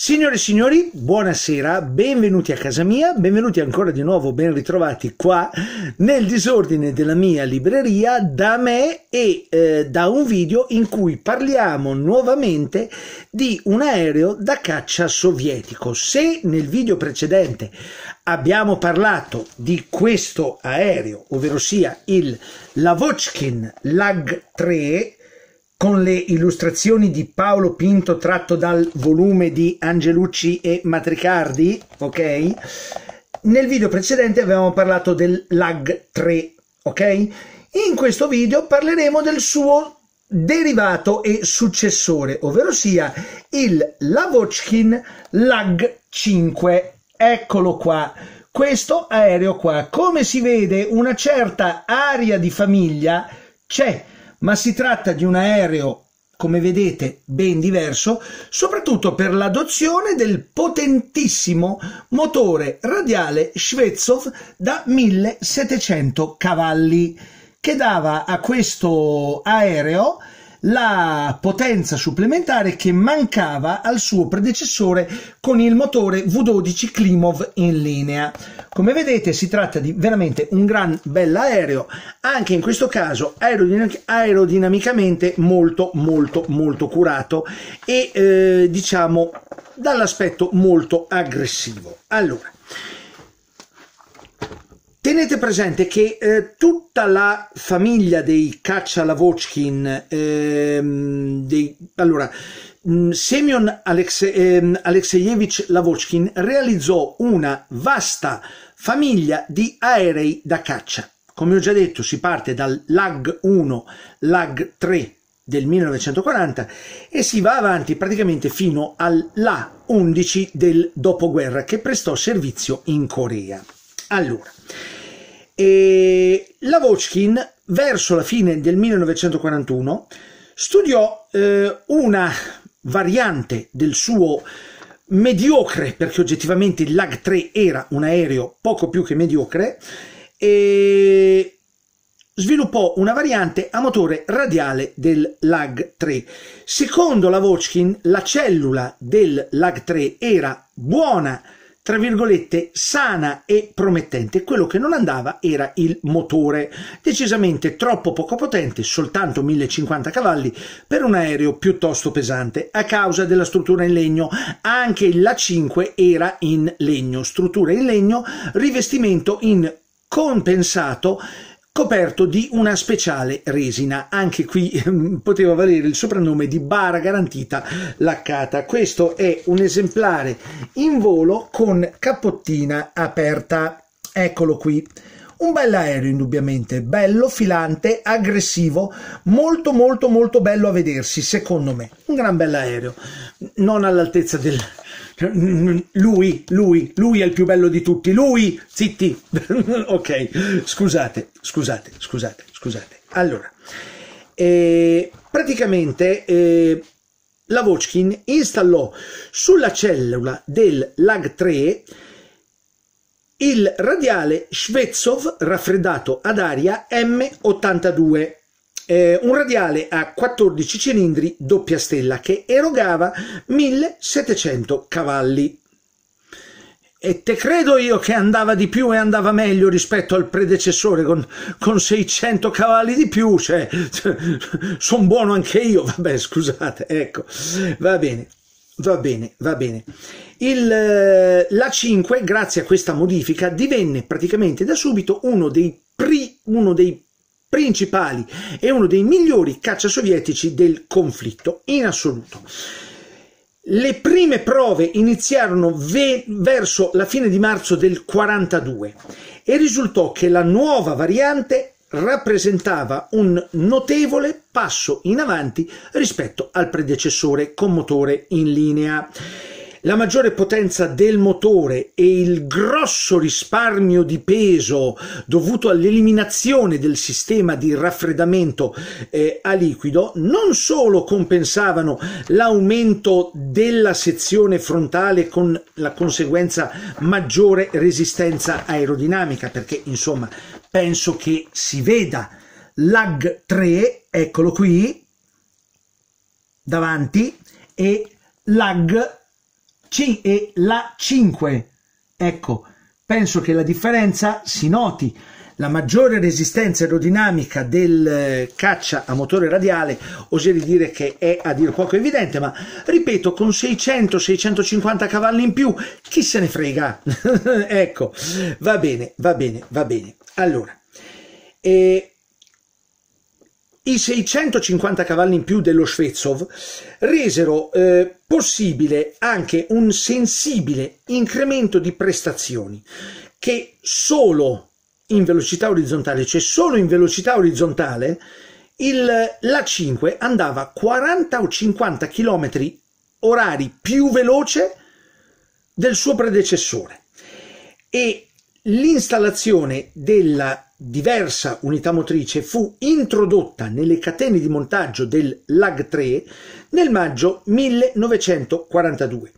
Signore e signori, buonasera, benvenuti a casa mia, benvenuti ancora di nuovo, ben ritrovati qua nel disordine della mia libreria da me e eh, da un video in cui parliamo nuovamente di un aereo da caccia sovietico. Se nel video precedente abbiamo parlato di questo aereo, ovvero sia il Lavochkin Lag 3, con le illustrazioni di Paolo Pinto tratto dal volume di Angelucci e Matricardi, ok? Nel video precedente avevamo parlato del lag 3, ok? In questo video parleremo del suo derivato e successore, ovvero sia il Lavochkin lag 5. Eccolo qua questo aereo qua. Come si vede, una certa aria di famiglia c'è ma si tratta di un aereo come vedete ben diverso, soprattutto per l'adozione del potentissimo motore radiale Schwetzov da 1700 cavalli, che dava a questo aereo la potenza supplementare che mancava al suo predecessore con il motore V12 Klimov in linea. Come vedete si tratta di veramente un gran bell'aereo, anche in questo caso aerodinamic aerodinamicamente molto molto molto curato e eh, diciamo dall'aspetto molto aggressivo. Allora, Tenete presente che eh, tutta la famiglia dei Caccialavochin, ehm, dei, allora, mm, Semyon Alexe, ehm, Alexeyevich Lavochkin realizzò una vasta famiglia di aerei da caccia. Come ho già detto, si parte dal LAG 1, LAG 3 del 1940 e si va avanti praticamente fino all'A11 del dopoguerra che prestò servizio in Corea. Allora, eh, Lavochkin verso la fine del 1941 studiò eh, una variante del suo mediocre, perché oggettivamente il LAG 3 era un aereo poco più che mediocre, e sviluppò una variante a motore radiale del LAG 3. Secondo Lavochkin, la cellula del LAG 3 era buona tra virgolette, sana e promettente. Quello che non andava era il motore, decisamente troppo poco potente, soltanto 1050 cavalli, per un aereo piuttosto pesante, a causa della struttura in legno. Anche l'A5 era in legno, struttura in legno, rivestimento in compensato coperto di una speciale resina. Anche qui ehm, poteva valere il soprannome di bara garantita laccata. Questo è un esemplare in volo con cappottina aperta. Eccolo qui. Un bell'aereo indubbiamente, bello, filante, aggressivo, molto molto molto bello a vedersi, secondo me. Un gran bell'aereo, non all'altezza del... Lui, lui, lui è il più bello di tutti, lui, zitti. ok, scusate, scusate, scusate, scusate. Allora, eh, praticamente... Eh, Lavochkin installò sulla cellula del LAG3 il radiale Shvetsov raffreddato ad aria M82, eh, un radiale a 14 cilindri doppia stella che erogava 1700 cavalli. E te credo io che andava di più e andava meglio rispetto al predecessore con, con 600 cavalli di più, cioè, sono buono anche io, vabbè scusate, ecco, va bene. Va bene, va bene. Il, eh, la 5, grazie a questa modifica, divenne praticamente da subito uno dei, pri, uno dei principali e uno dei migliori caccia sovietici del conflitto in assoluto. Le prime prove iniziarono ve verso la fine di marzo del 42 e risultò che la nuova variante rappresentava un notevole passo in avanti rispetto al predecessore con motore in linea la maggiore potenza del motore e il grosso risparmio di peso dovuto all'eliminazione del sistema di raffreddamento eh, a liquido non solo compensavano l'aumento della sezione frontale con la conseguenza maggiore resistenza aerodinamica, perché insomma penso che si veda lag 3, eccolo qui, davanti, e lag c e la 5. Ecco, penso che la differenza si noti. La maggiore resistenza aerodinamica del eh, caccia a motore radiale, oserei dire che è a dir poco evidente, ma ripeto, con 600-650 cavalli in più, chi se ne frega? ecco, va bene, va bene, va bene. Allora, e eh, i 650 cavalli in più dello Svezov resero eh, possibile anche un sensibile incremento di prestazioni che solo in velocità orizzontale, cioè solo in velocità orizzontale, il, la 5 andava 40 o 50 km orari più veloce del suo predecessore e l'installazione della diversa unità motrice fu introdotta nelle catene di montaggio del LAG 3 nel maggio 1942.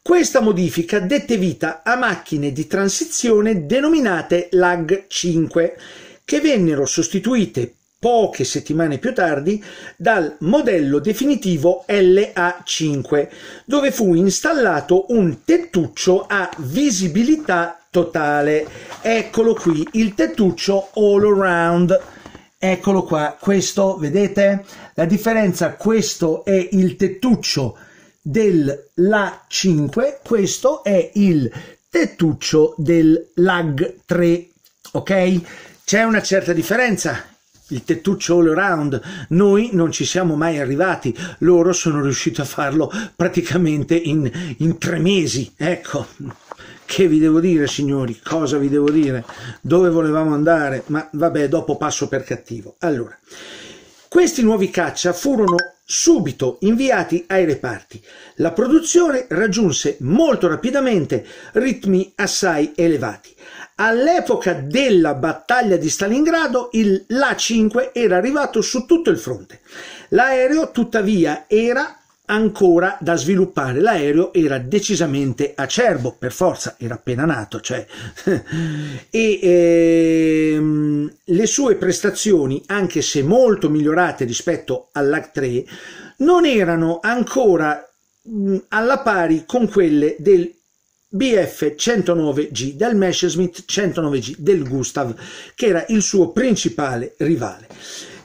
Questa modifica dette vita a macchine di transizione denominate LAG 5 che vennero sostituite poche settimane più tardi dal modello definitivo LA5, dove fu installato un tettuccio a visibilità totale. Eccolo qui, il tettuccio all around. Eccolo qua, questo vedete? La differenza, questo è il tettuccio della 5, questo è il tettuccio del LAG 3, ok? C'è una certa differenza, il tettuccio all around. Noi non ci siamo mai arrivati, loro sono riusciti a farlo praticamente in, in tre mesi. Ecco, che vi devo dire, signori? Cosa vi devo dire? Dove volevamo andare? Ma vabbè, dopo passo per cattivo. Allora. Questi nuovi caccia furono subito inviati ai reparti. La produzione raggiunse molto rapidamente ritmi assai elevati. All'epoca della battaglia di Stalingrado il La-5 era arrivato su tutto il fronte. L'aereo tuttavia era ancora da sviluppare. L'aereo era decisamente acerbo, per forza, era appena nato, cioè. e ehm, le sue prestazioni, anche se molto migliorate rispetto all'Ac 3, non erano ancora mh, mm, alla pari con quelle del BF 109G, del Messerschmitt 109G del Gustav, che era il suo principale rivale.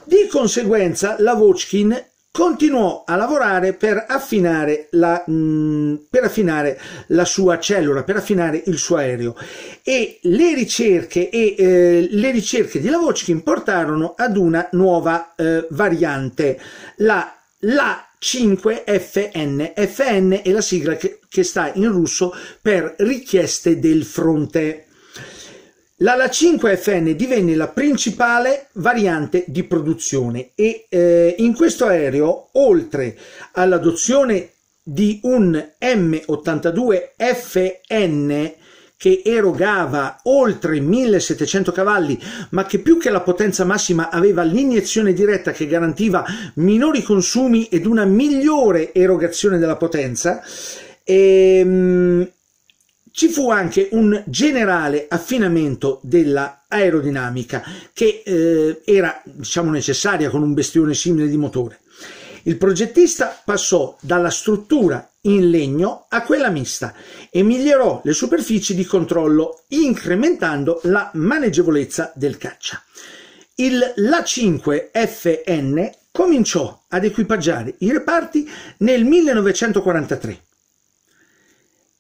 Di conseguenza, la Vochkin continuò a lavorare per affinare, la, mh, mm, per affinare la sua cellula, per affinare il suo aereo e le ricerche, e, eh, le ricerche di Lavochkin portarono ad una nuova eh, variante, la, la 5FN. FN è la sigla che, che sta in russo per richieste del fronte. L'ala 5FN divenne la principale variante di produzione e eh, in questo aereo, oltre all'adozione di un M82FN che erogava oltre 1700 cavalli, ma che più che la potenza massima aveva l'iniezione diretta che garantiva minori consumi ed una migliore erogazione della potenza, e, ehm, ci fu anche un generale affinamento della aerodinamica che eh, era diciamo, necessaria con un bestione simile di motore. Il progettista passò dalla struttura in legno a quella mista e migliorò le superfici di controllo incrementando la maneggevolezza del caccia. Il La-5FN cominciò ad equipaggiare i reparti nel 1943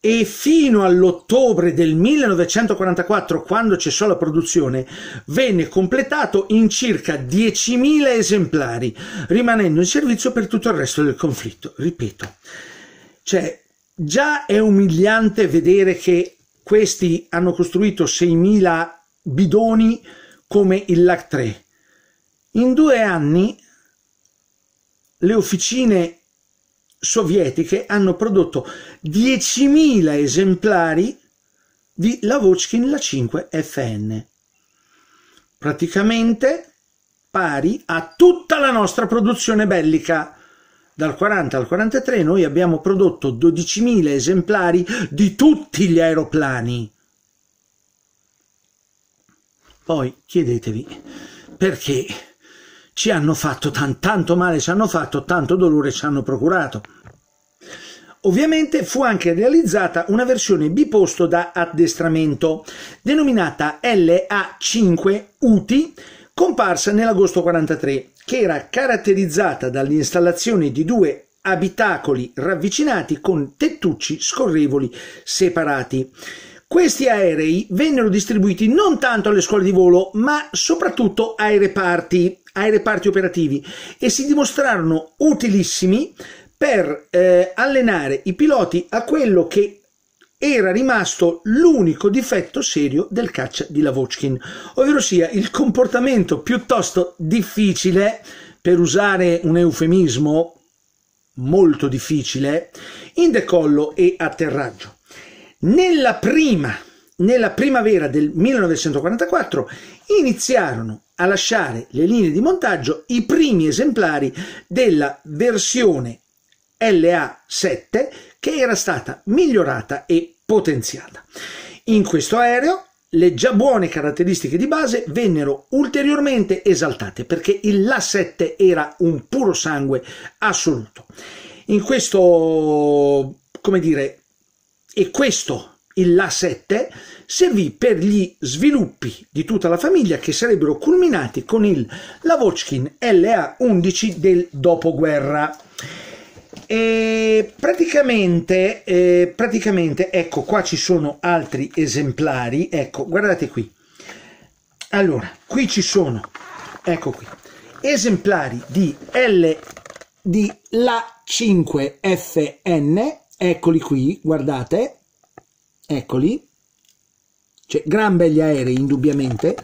e fino all'ottobre del 1944, quando cessò la produzione, venne completato in circa 10.000 esemplari, rimanendo in servizio per tutto il resto del conflitto. Ripeto, cioè, già è umiliante vedere che questi hanno costruito 6.000 bidoni come il LAC 3. In due anni le officine sovietiche hanno prodotto 10.000 esemplari di Lavochkin La 5 FN, praticamente pari a tutta la nostra produzione bellica. Dal 40 al 43 noi abbiamo prodotto 12.000 esemplari di tutti gli aeroplani. Poi chiedetevi perché ci hanno fatto tan, tanto male, ci hanno fatto tanto dolore, ci hanno procurato. Ovviamente fu anche realizzata una versione biposto da addestramento, denominata LA5 UTI, comparsa nell'agosto 43, che era caratterizzata dall'installazione di due abitacoli ravvicinati con tettucci scorrevoli separati. Questi aerei vennero distribuiti non tanto alle scuole di volo, ma soprattutto ai reparti, ai reparti operativi e si dimostrarono utilissimi per eh, allenare i piloti a quello che era rimasto l'unico difetto serio del caccia di Lavochkin, ovvero sia il comportamento piuttosto difficile, per usare un eufemismo molto difficile, in decollo e atterraggio. Nella, prima, nella primavera del 1944 iniziarono a lasciare le linee di montaggio i primi esemplari della versione LA7 che era stata migliorata e potenziata. In questo aereo le già buone caratteristiche di base vennero ulteriormente esaltate perché il La7 era un puro sangue assoluto. In questo, come dire, e questo il La7 servì per gli sviluppi di tutta la famiglia che sarebbero culminati con il Lavochkin LA11 del dopoguerra. E praticamente, eh, praticamente, ecco qua ci sono altri esemplari. Ecco, guardate qui. Allora, qui ci sono, ecco qui, esemplari di L di La5FN Eccoli qui, guardate, eccoli, cioè, gran belli aerei indubbiamente,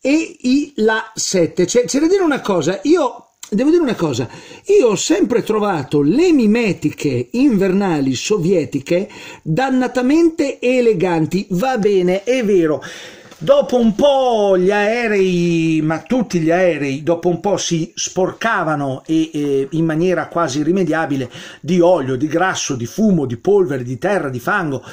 e i La 7. Cioè, c'è da dire una cosa, io devo dire una cosa, io ho sempre trovato le mimetiche invernali sovietiche dannatamente eleganti, va bene, è vero. Dopo un po' gli aerei, ma tutti gli aerei, dopo un po' si sporcavano e, e in maniera quasi irrimediabile di olio, di grasso, di fumo, di polvere, di terra, di fango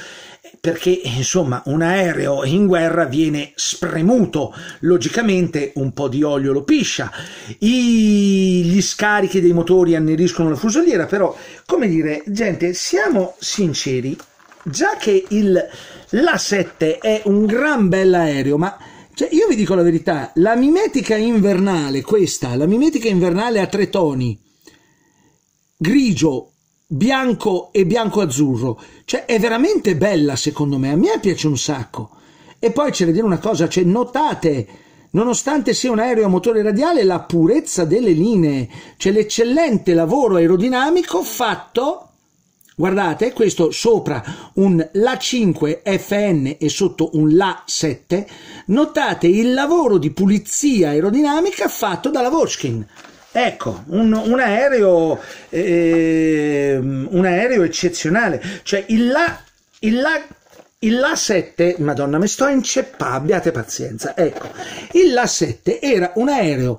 perché insomma un aereo in guerra viene spremuto, logicamente un po' di olio lo piscia, I, gli scarichi dei motori anneriscono la fusoliera, però come dire, gente, siamo sinceri, già che il la 7 è un gran bell'aereo, ma cioè, io vi dico la verità, la mimetica invernale, questa, la mimetica invernale a tre toni, grigio, bianco e bianco-azzurro, cioè è veramente bella secondo me, a me piace un sacco. E poi c'è da dire una cosa, cioè notate, nonostante sia un aereo a motore radiale, la purezza delle linee, cioè l'eccellente lavoro aerodinamico fatto Guardate, questo sopra un La5 FN e sotto un La7, notate il lavoro di pulizia aerodinamica fatto dalla Voschkin. Ecco, un, un, aereo, eh, un, aereo, eccezionale. Cioè, il La... Il la il La7, madonna, mi sto inceppando, abbiate pazienza. Ecco, il La7 era un aereo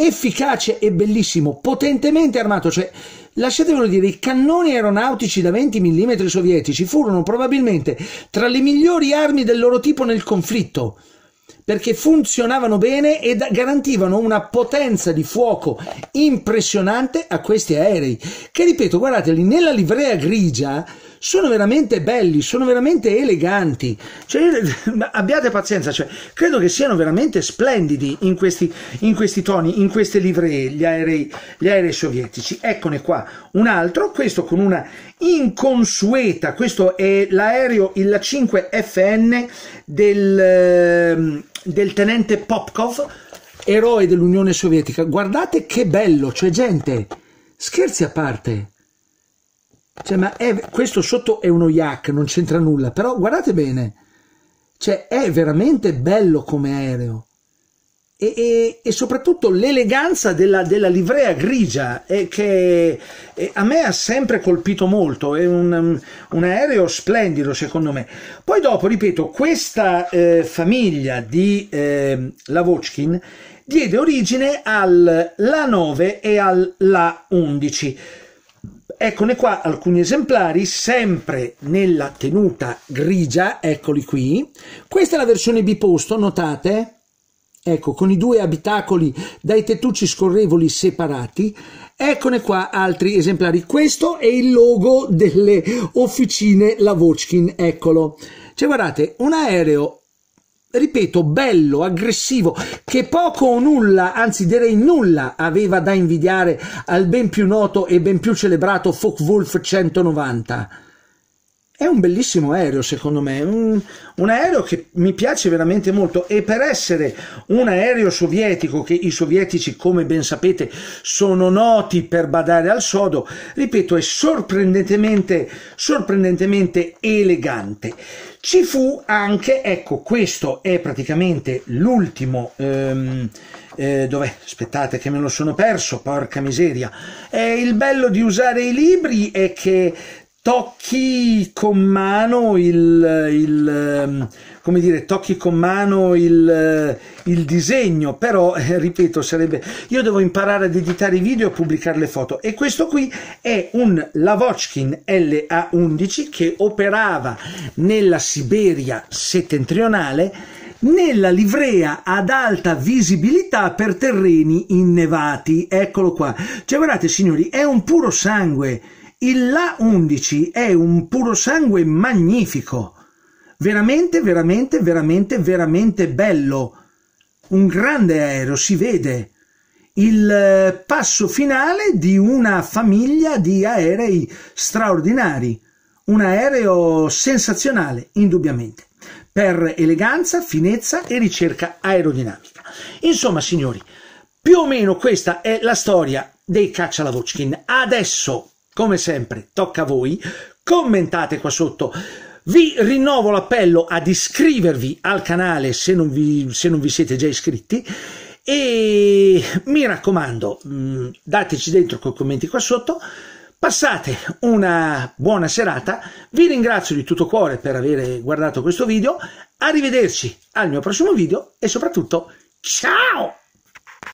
efficace e bellissimo, potentemente armato, cioè Lasciatevelo dire, i cannoni aeronautici da 20 mm sovietici furono probabilmente tra le migliori armi del loro tipo nel conflitto, perché funzionavano bene e garantivano una potenza di fuoco impressionante a questi aerei, che ripeto, guardateli, nella livrea grigia sono veramente belli, sono veramente eleganti. Cioè, abbiate pazienza, cioè, credo che siano veramente splendidi in questi, in questi toni, in queste livree, gli aerei, gli aerei sovietici. Eccone qua un altro, questo con una inconsueta, questo è l'aereo il 5FN del, ehm, del tenente Popkov, eroe dell'Unione Sovietica. Guardate che bello, c'è gente, scherzi a parte. Cioè, ma è, questo sotto è uno yak, non c'entra nulla, però guardate bene, cioè, è veramente bello come aereo. E, e, e soprattutto l'eleganza della, della livrea grigia eh, che eh, a me ha sempre colpito molto, è un, un, aereo splendido secondo me. Poi dopo, ripeto, questa eh, famiglia di ehm, Lavochkin diede origine al La 9 e al La 11 eccone qua alcuni esemplari, sempre nella tenuta grigia, eccoli qui. Questa è la versione biposto, notate? Ecco, con i due abitacoli dai tettucci scorrevoli separati. Eccone qua altri esemplari. Questo è il logo delle officine Lavochkin, eccolo. Cioè, guardate, un aereo ripeto, bello, aggressivo, che poco o nulla, anzi direi nulla, aveva da invidiare al ben più noto e ben più celebrato Focke-Wulf 190. È un bellissimo aereo, secondo me, un, un, aereo che mi piace veramente molto e per essere un aereo sovietico, che i sovietici, come ben sapete, sono noti per badare al sodo, ripeto, è sorprendentemente, sorprendentemente elegante. Ci fu anche, ecco, questo è praticamente l'ultimo... Ehm, eh, dov'è? Aspettate che me lo sono perso, porca miseria. Eh, il bello di usare i libri è che tocchi con mano il, il, ehm, come dire, tocchi con mano il, eh, il disegno, però eh, ripeto sarebbe, io devo imparare ad editare i video e pubblicare le foto e questo qui è un Lavochkin LA11 che operava nella Siberia settentrionale nella livrea ad alta visibilità per terreni innevati. Eccolo qua. Cioè guardate signori, è un puro sangue il La 11 è un purosangue magnifico, veramente, veramente, veramente, veramente bello. Un grande aereo, si vede. Il eh, passo finale di una famiglia di aerei straordinari. Un aereo sensazionale, indubbiamente, per eleganza, finezza e ricerca aerodinamica. Insomma, signori, più o meno questa è la storia dei caccia Caccialavochin. Adesso come sempre tocca a voi, commentate qua sotto. Vi rinnovo l'appello ad iscrivervi al canale se non vi, se non vi siete già iscritti e mi raccomando, mm, dateci dentro con i commenti qua sotto. Passate una buona serata, vi ringrazio di tutto cuore per aver guardato questo video, arrivederci al mio prossimo video e soprattutto ciao!